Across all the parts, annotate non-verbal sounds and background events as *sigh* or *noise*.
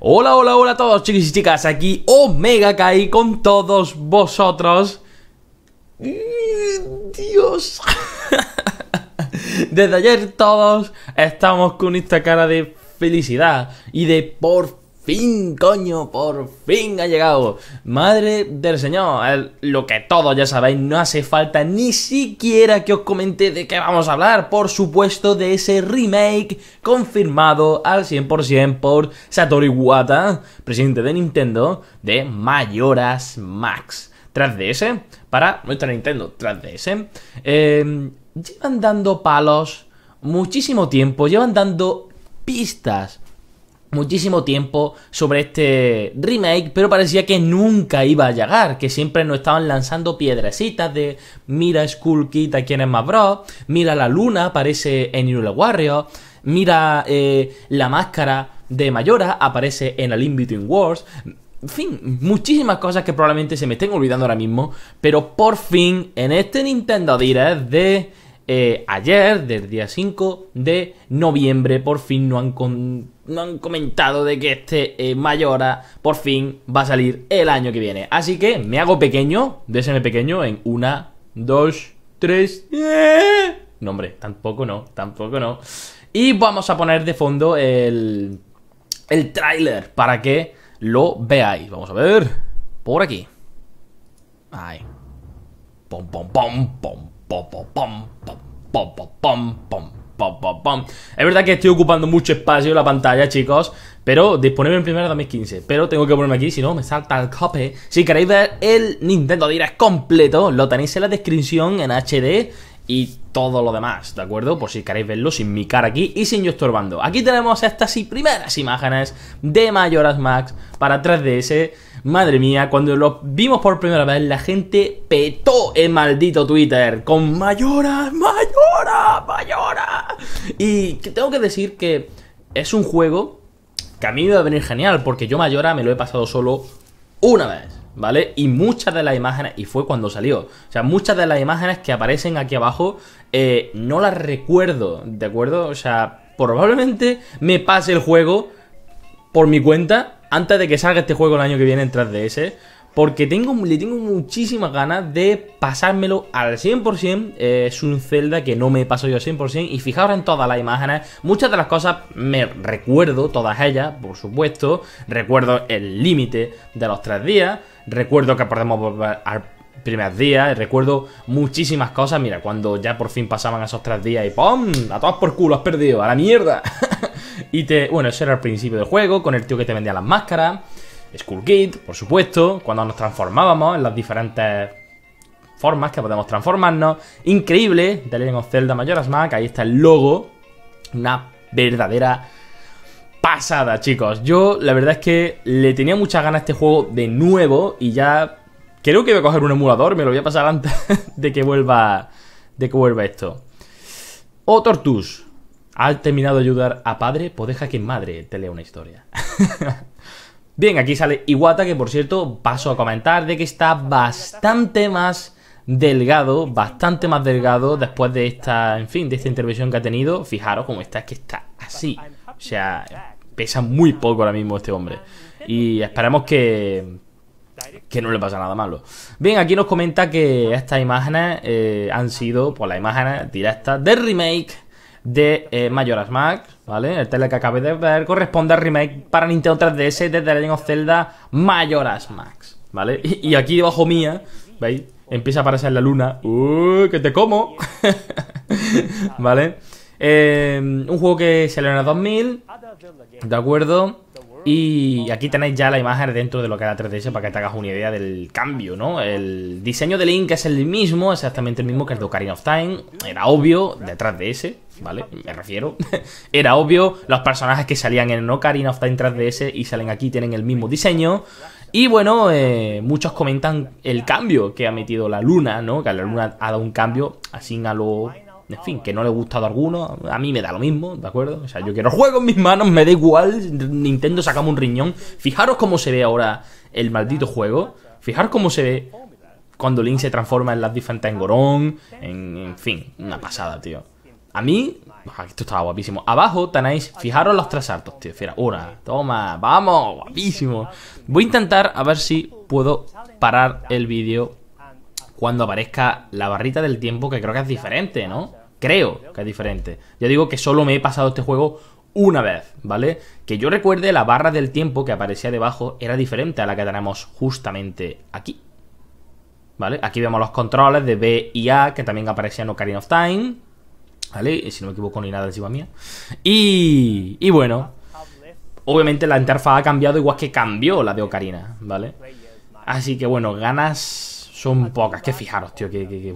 Hola, hola, hola a todos chicos y chicas, aquí Omega Kai con todos vosotros. Dios. *laughs* Desde ayer todos estamos con esta cara de felicidad y de por fin, coño, por fin ha llegado. Madre del Señor, lo que todos ya sabéis, no hace falta ni siquiera que os comente de qué vamos a hablar. Por supuesto, de ese remake confirmado al 100% por Satori Iwata, presidente de Nintendo, de Mayoras Max. Tras DS, para nuestra Nintendo, tras DS, eh, em, llevan dando palos muchísimo tiempo, llevan dando pistas muchísimo tiempo sobre este remake, pero parecía que nunca iba a llegar, que siempre nos estaban lanzando piedrecitas de mira Skull Kid a quien es más bro, mira la luna, aparece en Irule Warrior, mira eh, la máscara de Mayora, aparece en Al In Between Wars, en fin, muchísimas cosas que probablemente se me estén olvidando ahora mismo, pero por fin en este Nintendo Direct de eh, ayer, del día 5 de noviembre, por fin no han, no han comentado de que este eh, Mayora por fin va a salir el año que viene. Así que me hago pequeño, DSM pequeño, en una, dos, tres... ¡Eh! No, hombre, tampoco no, tampoco no. Y vamos a poner de fondo el, el tráiler para que lo veáis. Vamos a ver, por aquí. Ahí. Pom, pom, pom, pom, es verdad que estoy ocupando mucho espacio en la pantalla, chicos. Pero disponible en primera 2015. Pero tengo que ponerme aquí, si no, me salta el copy. Si queréis ver el Nintendo Direct completo, lo tenéis en la descripción en HD y todo lo demás, ¿de acuerdo? Por si queréis verlo sin mi cara aquí y sin yo estorbando. Aquí tenemos estas y primeras imágenes de Mayoras Max para 3DS. Madre mía, cuando lo vimos por primera vez, la gente petó el maldito Twitter con Majora's, mayoras mayoras Y tengo que decir que es un juego que a mí me va a venir genial, porque yo Majora me lo he pasado solo una vez. ¿vale? Y muchas de las imágenes, y fue cuando salió, o sea, muchas de las imágenes que aparecen aquí abajo, eh, no las recuerdo, ¿de acuerdo? O sea, probablemente me pase el juego por mi cuenta antes de que salga este juego el año que viene en 3DS. Porque tengo, le tengo muchísimas ganas de pasármelo al 100%. Eh, es un Zelda que no me paso yo al 100%. Y fijaros en todas las imágenes. Muchas de las cosas me recuerdo, todas ellas, por supuesto. Recuerdo el límite de los tres días. Recuerdo que podemos volver al primer día, recuerdo muchísimas cosas. Mira, cuando ya por fin pasaban esos tres días y ¡pum! A todas por culo, has perdido, a la mierda. *laughs* y te. Bueno, eso era el principio del juego, con el tío que te vendía las máscaras. Skull Kid, por supuesto, cuando nos transformábamos en las diferentes formas que podemos transformarnos. Increíble, de Legend of Zelda Majora's Mask, ahí está el logo. Una verdadera pasada, chicos. Yo la verdad es que le tenía muchas ganas a este juego de nuevo y ya creo que voy a coger un emulador, me lo voy a pasar antes *laughs* de que vuelva de que vuelva esto. O oh, Tortus. Al terminado de ayudar a padre, pues deja que madre te lea una historia. *laughs* Bien, aquí sale Iwata, que por cierto, paso a comentar de que está bastante más delgado, bastante más delgado después de esta, en fin, de esta intervención que ha tenido. Fijaros cómo está, que está así. O sea, pesa muy poco ahora mismo este hombre. Y esperemos que, que no le pasa nada malo. Bien, aquí nos comenta que estas imágenes eh, han sido pues, la imágenes directas del remake de mayoras eh, Majora's Mask, ¿vale? El tele que acabé de ver corresponde al remake para Nintendo 3DS de The Legend of Zelda Majora's Mask, ¿vale? Y, aquí debajo mía, ¿veis? Empieza a aparecer la luna. ¡Uy, que te como! *laughs* ¿Vale? Eh, un juego que salió en el 2000, ¿de acuerdo? Y aquí tenéis ya la imagen dentro de lo que era 3DS para que te hagas una idea del cambio, ¿no? El diseño de Link es el mismo, exactamente el mismo que el de Ocarina of Time. Era obvio, detrás de ese, ¿vale? Me refiero. *laughs* era obvio, los personajes que salían en Ocarina of Time de ese y salen aquí tienen el mismo diseño. Y bueno, eh, muchos comentan el cambio que ha metido la luna, ¿no? Que la luna ha dado un cambio así a lo en fin, que no le he gustado a alguno, a mí me da lo mismo, ¿de acuerdo? O sea, yo quiero juego en mis manos, me da igual, Nintendo sacamos un riñón. Fijaros cómo se ve ahora el maldito juego, fijaros cómo se ve cuando Link se transforma en las diferentes en, en fin, una pasada, tío. A mí, ah, esto estaba guapísimo. Abajo tenéis, fijaros los tres saltos, tío. Fijaros, una, toma, vamos, guapísimo. Voy a intentar a ver si puedo parar el vídeo cuando aparezca la barrita del tiempo, que creo que es diferente, ¿no? Creo que es diferente. yo digo que solo me he pasado este juego una vez, ¿vale? Que yo recuerde, la barra del tiempo que aparecía debajo era diferente a la que tenemos justamente aquí. ¿Vale? Aquí vemos los controles de B y A, que también aparecían en Ocarina of Time. ¿Vale? Si no me equivoco, ni nada encima mía. Y, y bueno, obviamente la interfaz ha cambiado igual que cambió la de Ocarina, ¿vale? Así que bueno, ganas son pocas, que fijaros, tío, que... que,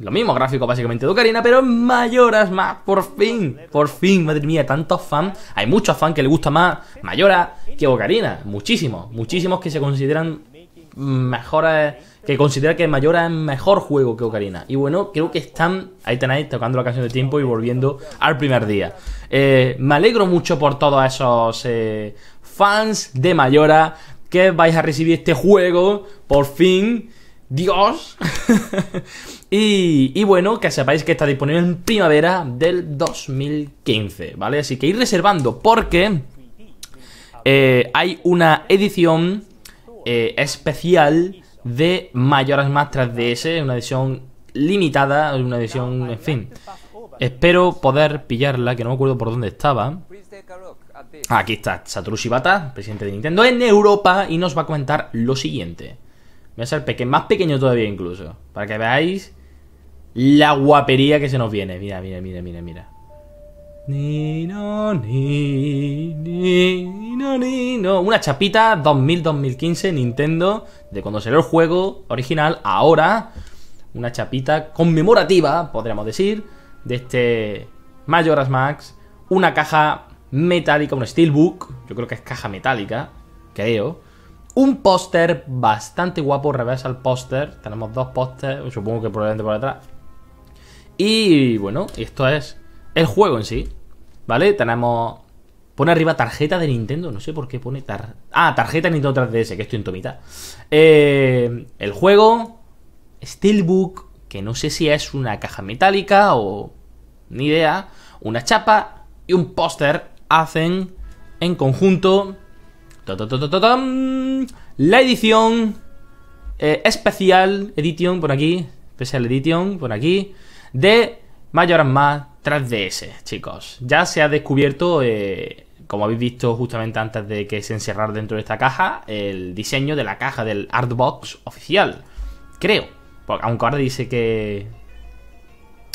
lo mismo gráfico básicamente de Ocarina, pero mayoras más, por fin, por fin, madre mía, tantos fans. Hay muchos fans que les gusta más mayora que Ocarina, muchísimos, muchísimos que se consideran Mejoras, que consideran que mayora es mejor juego que Ocarina. Y bueno, creo que están, ahí tenéis, tocando la canción de tiempo y volviendo al primer día. Eh, me alegro mucho por todos esos eh, fans de mayora que vais a recibir este juego, por fin. Dios. *laughs* y, bueno, que sepáis que está disponible en primavera del 2015, ¿vale? Así que ir reservando porque eh, hay una edición eh, especial de Mayoras maestras 3DS, una edición limitada, una edición, en fin. Espero poder pillarla, que no me acuerdo por dónde estaba. Aquí está Satoru Shibata, presidente de Nintendo en Europa, y nos va a comentar lo siguiente. Voy a ser más pequeño todavía incluso. Para que veáis la guapería que se nos viene. Mira, mira, mira, mira, mira. Ni, no, ni, no, Una chapita 2000-2015 Nintendo de cuando salió el juego original. Ahora, una chapita conmemorativa, podríamos decir, de este Majora's Max. Una caja metálica, un steelbook. Yo creo que es caja metálica, creo un póster bastante guapo, Reverso al póster. Tenemos dos pósters, supongo que probablemente por detrás. Y bueno, esto es el juego en sí. ¿Vale? Tenemos. Pone arriba tarjeta de Nintendo. No sé por qué pone tar... Ah, tarjeta Nintendo 3DS, que estoy en tomita. Eh, el juego. Steelbook. Que no sé si es una caja metálica o. Ni idea. Una chapa y un póster hacen en conjunto la edición eh, especial, edition por aquí, especial edition por aquí, de Mayor Más 3DS, chicos. Ya se ha descubierto, eh, como habéis visto justamente antes de que se encerrar dentro de esta caja, el diseño de la caja del Artbox oficial. Creo. aunque ahora dice que...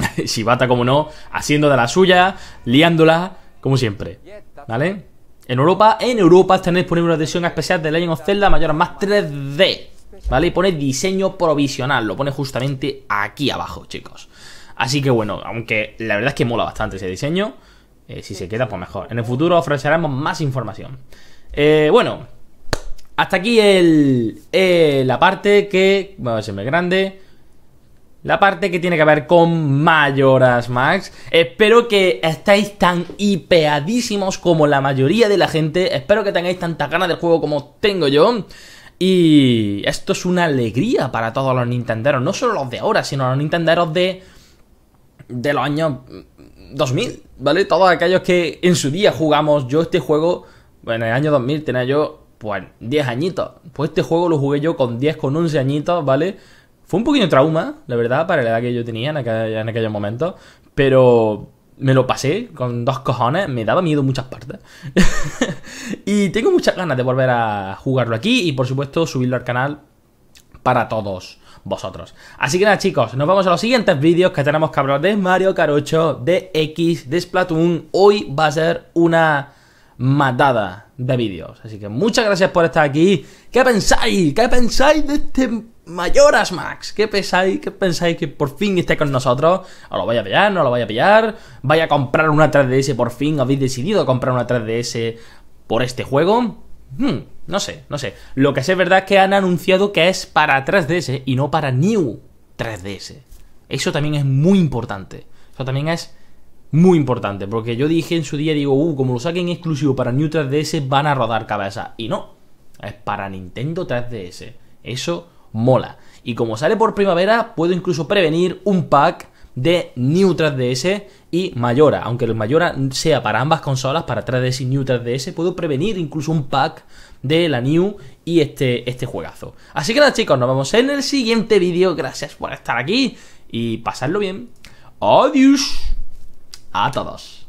*laughs* Shibata, como no, haciendo de la suya, liándola, como siempre. ¿Vale? en Europa. En Europa tenéis poner una edición especial de Legend of Zelda Mayor más 3D. ¿Vale? Y pone diseño provisional. Lo pone justamente aquí abajo, chicos. Así que bueno, aunque la verdad es que mola bastante ese diseño. Eh, si se queda, pues mejor. En el futuro ofreceremos más información. Eh, bueno, hasta aquí el, eh, la parte que... Vamos a ser más grande. La parte que tiene que ver con mayoras, Max. Espero que estáis tan hipeadísimos como la mayoría de la gente. Espero que tengáis tanta ganas del juego como tengo yo. Y esto es una alegría para todos los nintenderos. No solo los de ahora, sino los nintenderos de... De los años 2000, ¿vale? Todos aquellos que en su día jugamos. Yo este juego, bueno, en el año 2000 tenía yo, pues, 10 añitos. Pues este juego lo jugué yo con 10, con 11 añitos, ¿vale? vale fue un pequeño trauma, la verdad, para la edad que yo tenía en, aquel, aquellos momentos, pero me lo pasé con dos cojones, me daba miedo muchas partes. *laughs* y tengo muchas ganas de volver a jugarlo aquí y por supuesto subirlo al canal para todos vosotros. Así que nada chicos, nos vamos a los siguientes vídeos que tenemos que hablar de Mario Carocho, de X, de Splatoon. Hoy va a ser una matada de vídeos. Así que muchas gracias por estar aquí. ¿Qué pensáis? ¿Qué pensáis de este Mayoras Max. ¿Qué pensáis? ¿Qué pensáis que por fin esté con nosotros? ¿O lo vaya a pillar? ¿No lo vaya a pillar? ¿Vaya a comprar una 3DS por fin? ¿Habéis decidido comprar una 3DS por este juego? Hmm, no sé, no sé. Lo que sé es verdad es que han anunciado que es para 3DS y no para New 3DS. Eso también es muy importante. Eso también es muy importante. Porque yo dije en su día, digo, uh, como lo saquen exclusivo para New 3DS, van a rodar cabeza. Y no, es para Nintendo 3DS. Eso mola. Y como sale por primavera, puedo incluso prevenir un pack de New 3DS y Mayora. Aunque el Mayora sea para ambas consolas, para 3DS y New 3DS, puedo prevenir incluso un pack de la New y este, este juegazo. Así que nada chicos, nos vemos en el siguiente vídeo. Gracias por estar aquí y pasarlo bien. Adiós a todos.